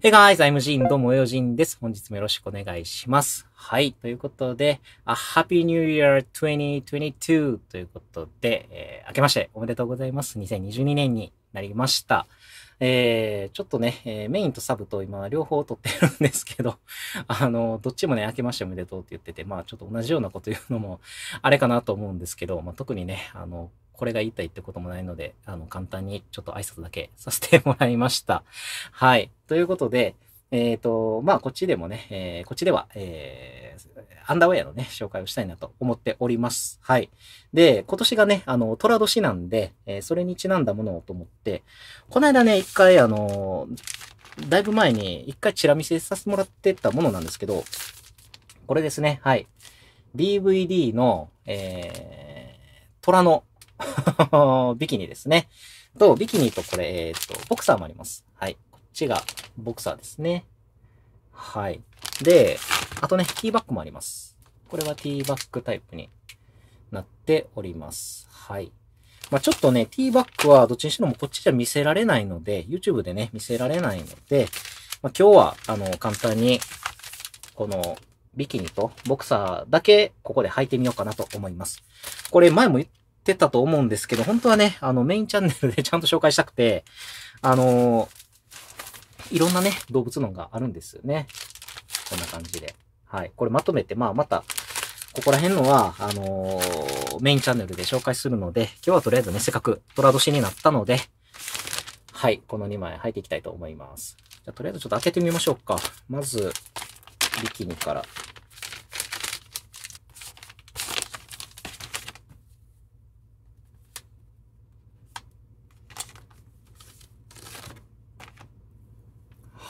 Hey guys, I'm Jin. どうも、よじんです。本日もよろしくお願いします。はい。ということで、A Happy New Year 2022ということで、えー、明けましておめでとうございます。2022年になりました。えー、ちょっとね、えー、メインとサブと今両方撮ってるんですけど、あの、どっちもね、明けましておめでとうって言ってて、まあちょっと同じようなこと言うのも あれかなと思うんですけど、まあ特にね、あの、これが言いたいってこともないので、あの、簡単にちょっと挨拶だけさせてもらいました。はい。ということで、えっ、ー、と、まあ、こっちでもね、えー、こっちでは、えー、アンダーウェアのね、紹介をしたいなと思っております。はい。で、今年がね、あの、虎年なんで、えそれにちなんだものをと思って、この間ね、一回、あの、だいぶ前に一回チラ見せさせてもらってたものなんですけど、これですね、はい。DVD の、え虎の ビキニですね。と、ビキニとこれ、えっ、と、ボクサーもあります。はい。こっちが、ボクサーですね。はい。で、あとね、ティーバッグもあります。これはティーバッグタイプになっております。はい。まあ、ちょっとね、ティーバッグはどっちにしてもこっちじゃ見せられないので、YouTube でね、見せられないので、まあ、今日は、あの、簡単に、この、ビキニとボクサーだけ、ここで履いてみようかなと思います。これ前も言ってたと思うんですけど、本当はね、あの、メインチャンネルでちゃんと紹介したくて、あのー、いろんなね、動物のがあるんですよね。こんな感じで。はい。これまとめて、まあまた、ここら辺のは、あのー、メインチャンネルで紹介するので、今日はとりあえずね、せっかく虎年になったので、はい、この2枚入っていきたいと思います。じゃとりあえずちょっと開けてみましょうか。まず、ビキニから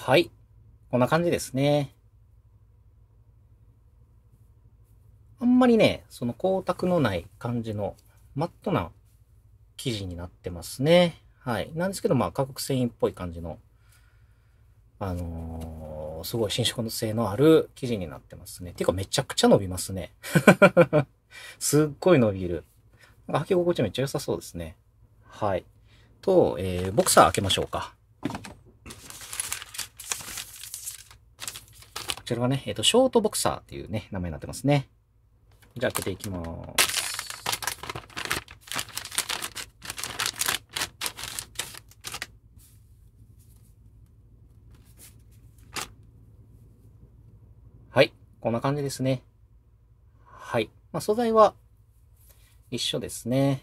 はい。こんな感じですね。あんまりね、その光沢のない感じのマットな生地になってますね。はい。なんですけど、まあ、各繊維っぽい感じの、あのー、すごい伸縮性のある生地になってますね。ていうか、めちゃくちゃ伸びますね。すっごい伸びる。なんか履き心地めっちゃ良さそうですね。はい。と、えー、ボクサー開けましょうか。ちらがね、えっ、ー、と、ショートボクサーっていうね、名前になってますね。じゃあ開けていきます。はい。こんな感じですね。はい。まあ、素材は一緒ですね。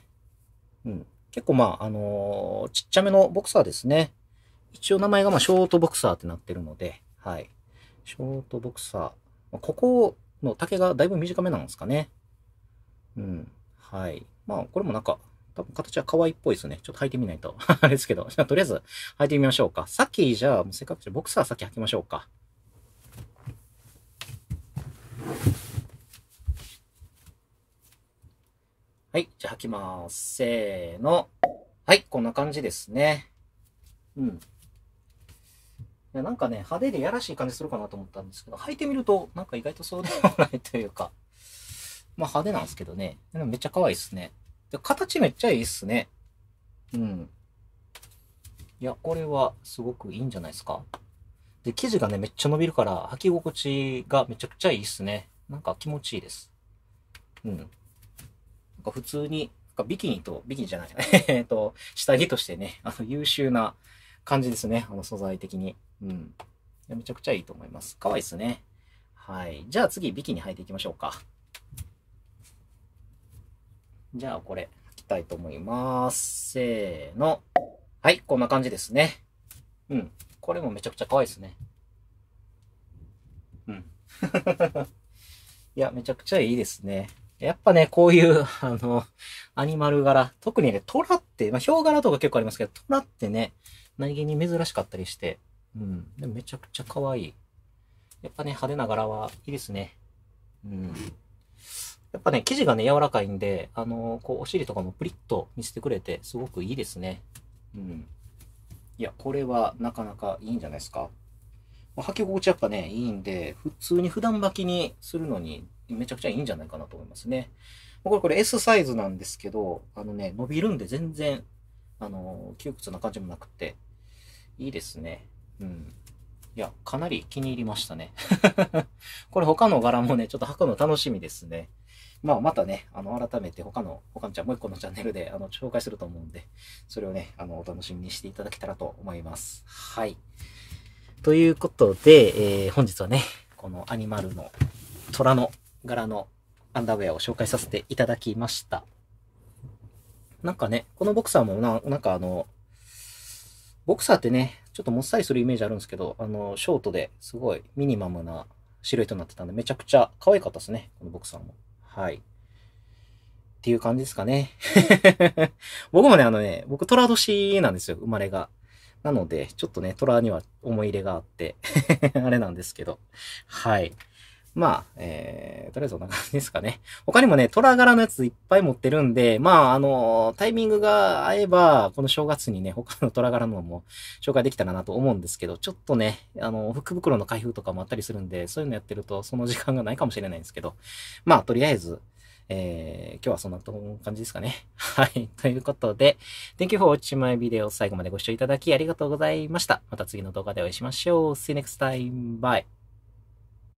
うん。結構まあ、あのー、ちっちゃめのボクサーですね。一応名前がまあ、ショートボクサーってなってるので、はい。ショートボクサー。ここの丈がだいぶ短めなんですかね。うん。はい。まあ、これもなんか、多分形は可愛いっぽいですね。ちょっと履いてみないと。あれですけど。じゃあ、とりあえず履いてみましょうか。さっき、じゃあ、せっかくじゃボクサー先履きましょうか。はい。じゃあ、履きます。せーの。はい。こんな感じですね。うん。やなんかね、派手でやらしい感じするかなと思ったんですけど、履いてみると、なんか意外とそうでもないというか、まあ派手なんですけどね。でもめっちゃ可愛いっすね。で形めっちゃいいっすね。うん。いや、これはすごくいいんじゃないですか。で、生地がね、めっちゃ伸びるから、履き心地がめちゃくちゃいいっすね。なんか気持ちいいです。うん。なんか普通に、ビキニと、ビキニじゃない、えっと、下着としてね、あの優秀な、感じですね。あの素材的に。うん。めちゃくちゃいいと思います。可愛いですね。はい。じゃあ次、ビキに履いていきましょうか。じゃあこれ、履きたいと思います。せーの。はい、こんな感じですね。うん。これもめちゃくちゃ可愛いですね。うん。いや、めちゃくちゃいいですね。やっぱね、こういう、あの、アニマル柄、特にね、虎って、まあ、ヒョウ柄とか結構ありますけど、虎ってね、何気に珍しかったりして、うん、でもめちゃくちゃ可愛い。やっぱね、派手な柄はいいですね。うん。やっぱね、生地がね、柔らかいんで、あのー、こう、お尻とかもプリッと見せてくれて、すごくいいですね。うん。いや、これはなかなかいいんじゃないですか。履き心地やっぱね、いいんで、普通に普段履きにするのにめちゃくちゃいいんじゃないかなと思いますね。これ、これ S サイズなんですけど、あのね、伸びるんで全然、あの、窮屈な感じもなくて、いいですね。うん。いや、かなり気に入りましたね。これ他の柄もね、ちょっと履くの楽しみですね。まあ、またね、あの、改めて他の、他のちゃん、もう一個のチャンネルで、あの、紹介すると思うんで、それをね、あの、お楽しみにしていただけたらと思います。はい。ということで、えー、本日はね、このアニマルの虎の柄のアンダーウェアを紹介させていただきました。なんかね、このボクサーもな、なんかあの、ボクサーってね、ちょっともっさりするイメージあるんですけど、あの、ショートですごいミニマムなシルエットになってたんで、めちゃくちゃ可愛かったですね、このボクサーも。はい。っていう感じですかね。僕もね、あのね、僕、虎年なんですよ、生まれが。なので、ちょっとね、虎には思い入れがあって あれなんですけど。はい。まあ、えー、とりあえずそんな感じですかね。他にもね、虎柄のやついっぱい持ってるんで、まあ、あのー、タイミングが合えば、この正月にね、他の虎柄のも紹介できたらなと思うんですけど、ちょっとね、あのー、福袋の開封とかもあったりするんで、そういうのやってると、その時間がないかもしれないんですけど、まあ、とりあえず、えー、今日はそんな感じですかね。はい。ということで、Thank you for watching my video. 最後までご視聴いただきありがとうございました。また次の動画でお会いしましょう。See you next time. Bye.